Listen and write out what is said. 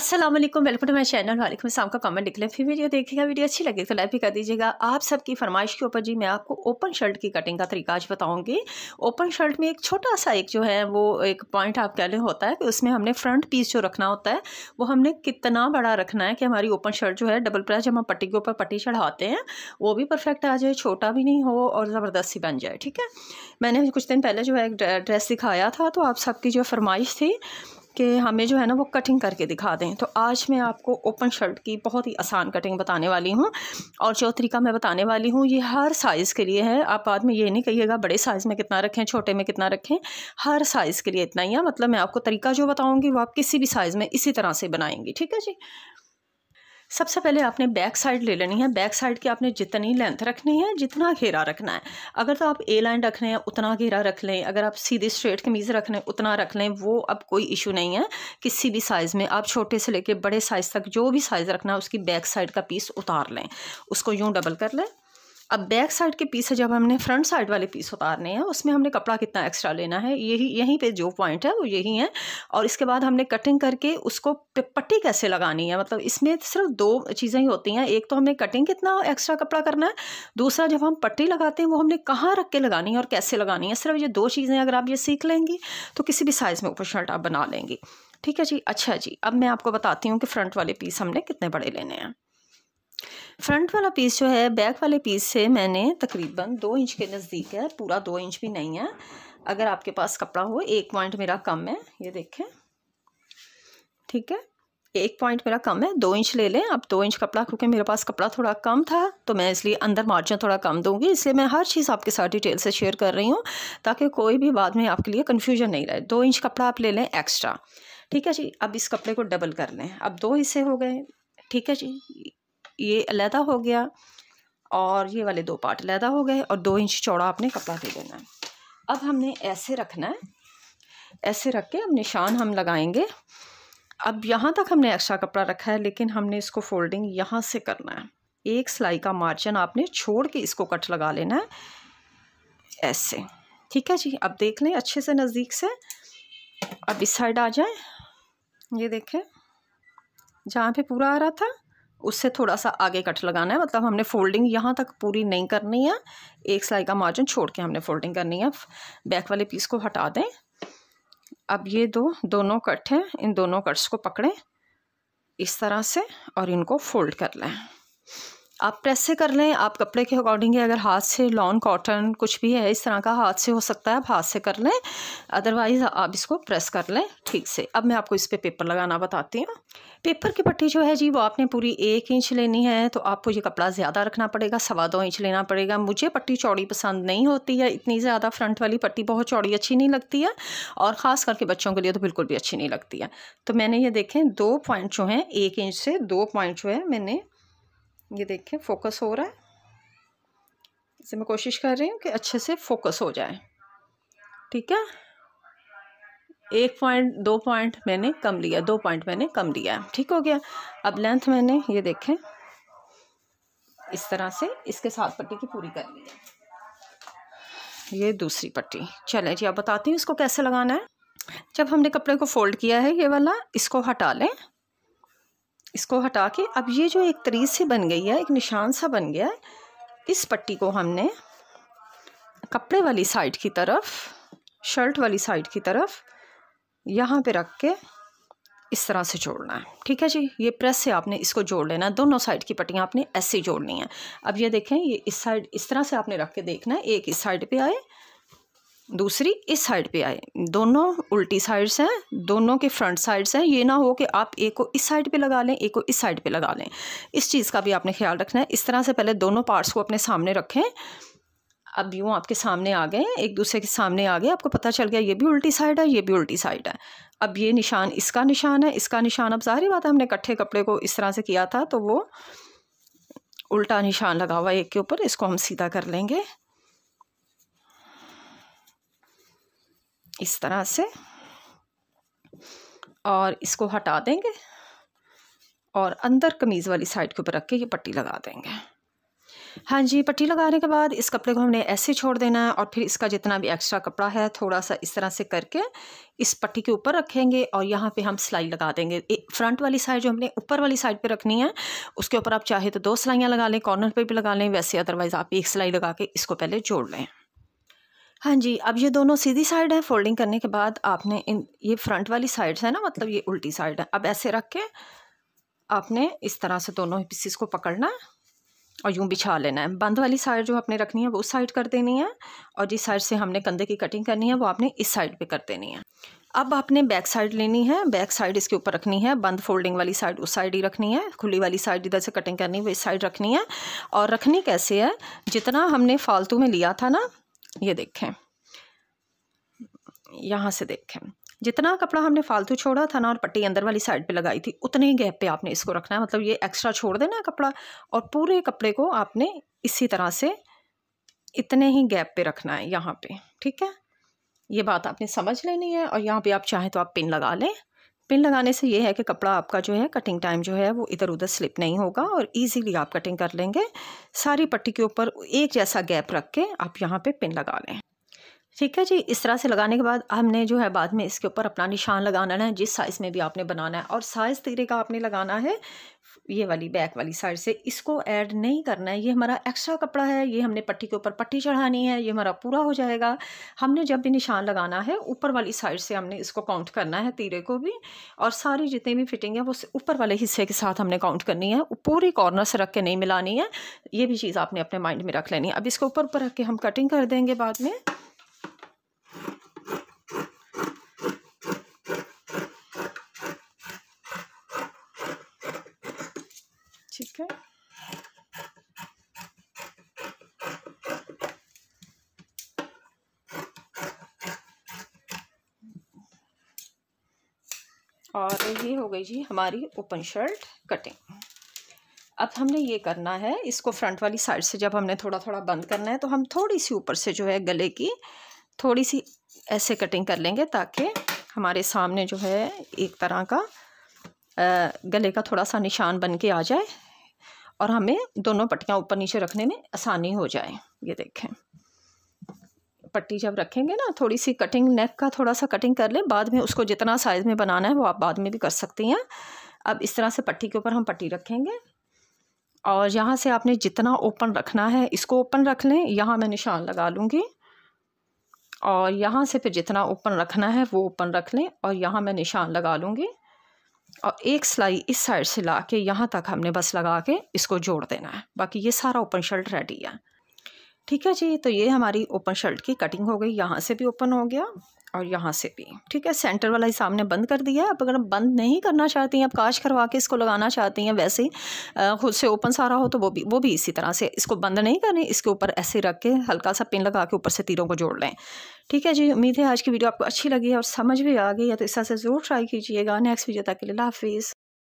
Aslam welcome to my channel वालेकुम शाम का कमेंट लें फिर वीडियो देखिएगा वीडियो अच्छी लगे तो लाइक भी कर दीजिएगा आप सबकी फरमाइश के ऊपर जी मैं आपको ओपन शर्ट की कटिंग का तरीका आज बताऊंगी ओपन शर्ट में एक छोटा सा एक जो है वो एक पॉइंट आप कह लें होता है कि उसमें हमने फ्रंट पीस जो रखना होता है वो हमने कितना बड़ा रखना है कि हमारी ओपन शर्ट जो है डबल प्रेस जब हम पट्टी के ऊपर पट्टी चढ़ाते हैं वो भी परफेक्ट आ जाए छोटा भी नहीं हो और ही बन जाए ठीक है मैंने कुछ दिन पहले जो है एक ड्रेस दिखाया था तो आप सबकी जो फरमाइश थी कि हमें जो है ना वो कटिंग करके दिखा दें तो आज मैं आपको ओपन शर्ट की बहुत ही आसान कटिंग बताने वाली हूँ और जो तरीका मैं बताने वाली हूँ ये हर साइज़ के लिए है आप बाद में ये नहीं कहिएगा बड़े साइज़ में कितना रखें छोटे में कितना रखें हर साइज़ के लिए इतना ही है मतलब मैं आपको तरीका जो बताऊँगी वो आप किसी भी साइज़ में इसी तरह से बनाएंगी ठीक है जी सबसे पहले आपने बैक साइड ले लेनी है बैक साइड की आपने जितनी लेंथ रखनी है जितना घेरा रखना है अगर तो आप ए लाइन रख रहे हैं उतना घेरा रख लें अगर आप सीधी स्ट्रेट कमीज़ रख लें उतना रख लें वो अब कोई इशू नहीं है किसी भी साइज़ में आप छोटे से लेके बड़े साइज़ तक जो भी साइज़ रखना है उसकी बैक साइड का पीस उतार लें उसको यूँ डबल कर लें अब बैक साइड के पीस है जब हमने फ्रंट साइड वाले पीस उतारने हैं उसमें हमने कपड़ा कितना एक्स्ट्रा लेना है यही यहीं पे जो पॉइंट है वो यही है और इसके बाद हमने कटिंग करके उसको पट्टी कैसे लगानी है मतलब इसमें सिर्फ दो चीज़ें ही होती हैं एक तो हमने कटिंग कितना एक्स्ट्रा कपड़ा करना है दूसरा जब हम पट्टी लगाते हैं वो हमने कहाँ रख के लगानी है और कैसे लगानी है सिर्फ ये दो चीज़ें अगर आप ये सीख लेंगी तो किसी भी साइज़ में ऊपर शर्ट आप बना लेंगी ठीक है जी अच्छा जी अब मैं आपको बताती हूँ कि फ्रंट वाले पीस हमने कितने बड़े लेने हैं फ्रंट वाला पीस जो है बैक वाले पीस से मैंने तकरीबन दो इंच के नज़दीक है पूरा दो इंच भी नहीं है अगर आपके पास कपड़ा हो एक पॉइंट मेरा कम है ये देखें ठीक है एक पॉइंट मेरा कम है दो इंच ले लें आप दो इंच कपड़ा क्योंकि मेरे पास कपड़ा थोड़ा कम था तो मैं इसलिए अंदर मार्जिन थोड़ा कम दूंगी इसलिए मैं हर चीज़ आपके साथ डिटेल से शेयर कर रही हूँ ताकि कोई भी बाद में आपके लिए कन्फ्यूजन नहीं रहे दो इंच कपड़ा आप ले लें एक्स्ट्रा ठीक है जी अब इस कपड़े को डबल कर लें अब दो हिस्से हो गए ठीक है जी ये अलहदा हो गया और ये वाले दो पार्ट अलहदा हो गए और दो इंच चौड़ा आपने कपड़ा दे देना है अब हमने ऐसे रखना है ऐसे रख के अब निशान हम लगाएंगे अब यहाँ तक हमने एक्स्ट्रा कपड़ा रखा है लेकिन हमने इसको फोल्डिंग यहाँ से करना है एक सिलाई का मार्जिन आपने छोड़ के इसको कट लगा लेना है ऐसे ठीक है जी अब देख लें अच्छे से नज़दीक से अब इस साइड आ जाए ये देखें जहाँ पे पूरा आ रहा था उससे थोड़ा सा आगे कट लगाना है मतलब हमने फोल्डिंग यहाँ तक पूरी नहीं करनी है एक सिलाई का मार्जिन छोड़ के हमने फोल्डिंग करनी है बैक वाले पीस को हटा दें अब ये दो दोनों कट हैं इन दोनों कट्स को पकड़ें इस तरह से और इनको फोल्ड कर लें आप प्रेस से कर लें आप कपड़े के अकॉर्डिंग है अगर हाथ से लॉन कॉटन कुछ भी है इस तरह का हाथ से हो सकता है आप हाथ से कर लें अदरवाइज़ आप इसको प्रेस कर लें ठीक से अब मैं आपको इस पर पे पेपर लगाना बताती हूँ पेपर की पट्टी जो है जी वो आपने पूरी एक इंच लेनी है तो आपको ये कपड़ा ज़्यादा रखना पड़ेगा सवा दो इंच लेना पड़ेगा मुझे पट्टी चौड़ी पसंद नहीं होती है इतनी ज़्यादा फ्रंट वाली पट्टी बहुत चौड़ी अच्छी नहीं लगती है और ख़ास करके बच्चों के लिए तो बिल्कुल भी अच्छी नहीं लगती है तो मैंने ये देखें दो पॉइंट जो हैं एक इंच से दो पॉइंट जो है मैंने ये देखें फोकस हो रहा है इसे मैं कोशिश कर रही हूँ कि अच्छे से फोकस हो जाए ठीक है एक पॉइंट दो पॉइंट मैंने कम लिया दो पॉइंट मैंने कम लिया ठीक हो गया अब लेंथ मैंने ये देखें इस तरह से इसके साथ पट्टी की पूरी कर ली है ये दूसरी पट्टी चलें जी आप बताती हूँ इसको कैसे लगाना है जब हमने कपड़े को फोल्ड किया है ये वाला इसको हटा लें इसको हटा के अब ये जो एक तरीज से बन गई है एक निशान सा बन गया है इस पट्टी को हमने कपड़े वाली साइड की तरफ शर्ट वाली साइड की तरफ यहाँ पे रख के इस तरह से जोड़ना है ठीक है जी ये प्रेस से आपने इसको जोड़ लेना है दोनों साइड की पट्टियाँ आपने ऐसे जोड़नी है अब ये देखें ये इस साइड इस तरह से आपने रख के देखना है एक इस साइड पे आए दूसरी इस साइड पे आए दोनों उल्टी साइड्स हैं दोनों के फ्रंट साइड्स हैं ये ना हो कि आप एक को इस साइड पे लगा लें एक को इस साइड पे लगा लें इस चीज़ का भी आपने ख्याल रखना है इस तरह से पहले दोनों पार्ट्स को अपने सामने रखें अब यूँ आपके सामने आ गए एक दूसरे के सामने आ गए आपको पता चल गया ये भी उल्टी साइड है ये भी उल्टी साइड है अब ये निशान इसका निशान है इसका निशान अब ज़ाहिर बात है हमने कट्ठे कपड़े को इस तरह से किया था तो वो उल्टा निशान लगा हुआ एक के ऊपर इसको हम सीधा कर लेंगे इस तरह से और इसको हटा देंगे और अंदर कमीज़ वाली साइड के ऊपर रख के ये पट्टी लगा देंगे हाँ जी पट्टी लगाने के बाद इस कपड़े को हमने ऐसे छोड़ देना है और फिर इसका जितना भी एक्स्ट्रा कपड़ा है थोड़ा सा इस तरह से करके इस पट्टी के ऊपर रखेंगे और यहाँ पे हम सिलाई लगा देंगे फ्रंट वाली साइड जो हमने ऊपर वाली साइड पे रखनी है उसके ऊपर आप चाहे तो दो सिलाइयाँ लगा लें कॉर्नर पर भी लगा लें वैसे अदरवाइज़ आप एक सिलाई लगा के इसको पहले जोड़ लें हाँ जी अब ये दोनों सीधी साइड है फोल्डिंग करने के बाद आपने इन ये फ्रंट वाली साइड है ना मतलब ये उल्टी साइड है अब ऐसे रख के आपने इस तरह से दोनों पीसीस को पकड़ना है और यूँ बिछा लेना है बंद वाली साइड जो आपने रखनी है वो उस साइड कर देनी है और जिस साइड से हमने कंधे की कटिंग करनी है वो आपने इस साइड पे कर देनी है अब आपने बैक साइड लेनी है बैक साइड इसके ऊपर रखनी है बंद फोल्डिंग वाली साइड उस साइड ही रखनी है खुली वाली साइड इधर से कटिंग करनी है वो इस साइड रखनी है और रखनी कैसे है जितना हमने फालतू में लिया था ना ये देखें यहाँ से देखें जितना कपड़ा हमने फालतू छोड़ा था ना और पट्टी अंदर वाली साइड पे लगाई थी उतने ही गैप पे आपने इसको रखना है मतलब ये एक्स्ट्रा छोड़ देना कपड़ा और पूरे कपड़े को आपने इसी तरह से इतने ही गैप पे रखना है यहाँ पे ठीक है ये बात आपने समझ लेनी है और यहाँ पे आप चाहें तो आप पिन लगा लें पिन लगाने से ये है कि कपड़ा आपका जो है कटिंग टाइम जो है वो इधर उधर स्लिप नहीं होगा और इजीली आप कटिंग कर लेंगे सारी पट्टी के ऊपर एक जैसा गैप रख के आप यहाँ पे पिन लगा लें ठीक है जी इस तरह से लगाने के बाद हमने जो है बाद में इसके ऊपर अपना निशान लगाना है जिस साइज़ में भी आपने बनाना है और साइज़ तीरे का आपने लगाना है ये वाली बैक वाली साइड से इसको ऐड नहीं करना है ये हमारा एक्स्ट्रा कपड़ा है ये हमने पट्टी के ऊपर पट्टी चढ़ानी है ये हमारा पूरा हो जाएगा हमने जब भी निशान लगाना है ऊपर वाली साइड से हमने इसको काउंट करना है तीरे को भी और सारी जितनी भी फिटिंग है वो ऊपर वाले हिस्से के साथ हमने काउंट करनी है पूरी कॉर्नर से रख के नहीं मिलानी है ये भी चीज़ आपने अपने माइंड में रख लेनी है अब इसको ऊपर ऊपर रख के हम कटिंग कर देंगे बाद में ठीक है और ये हो गई जी हमारी ओपन शर्ट कटिंग अब हमने ये करना है इसको फ्रंट वाली साइड से जब हमने थोड़ा थोड़ा बंद करना है तो हम थोड़ी सी ऊपर से जो है गले की थोड़ी सी ऐसे कटिंग कर लेंगे ताकि हमारे सामने जो है एक तरह का गले का थोड़ा सा निशान बन के आ जाए और हमें दोनों पट्टियाँ ऊपर नीचे रखने में आसानी हो जाए ये देखें पट्टी जब रखेंगे ना थोड़ी सी कटिंग नेक का थोड़ा सा कटिंग कर लें बाद में उसको जितना साइज़ में बनाना है वो आप बाद में भी कर सकती हैं अब इस तरह से पट्टी के ऊपर हम पट्टी रखेंगे और यहाँ से आपने जितना ओपन रखना है इसको ओपन रख लें यहाँ मैं निशान लगा लूँगी और यहाँ से फिर जितना ओपन रखना है वो ओपन रख लें और यहाँ मैं निशान लगा लूँगी और एक सिलाई इस साइड से ला के यहाँ तक हमने बस लगा के इसको जोड़ देना है बाकी ये सारा ओपन शर्ट रेडी है ठीक है जी तो ये हमारी ओपन शर्ट की कटिंग हो गई यहाँ से भी ओपन हो गया और यहाँ से भी ठीक है सेंटर वाला हिसाब ने बंद कर दिया है अब अगर बंद नहीं करना चाहती हैं अब काश करवा के इसको लगाना चाहती हैं वैसे ही खुद से ओपन सारा हो तो वो भी वो भी इसी तरह से इसको बंद नहीं करें इसके ऊपर ऐसे रख के हल्का सा पिन लगा के ऊपर से तीरों को जोड़ लें ठीक है जी उम्मीद है आज की वीडियो आपको अच्छी लगी है और समझ भी आ गई है तो इस तरह से ज़रूर ट्राई कीजिएगा नेक्स्ट वीडियो तक के लिए हाफिज़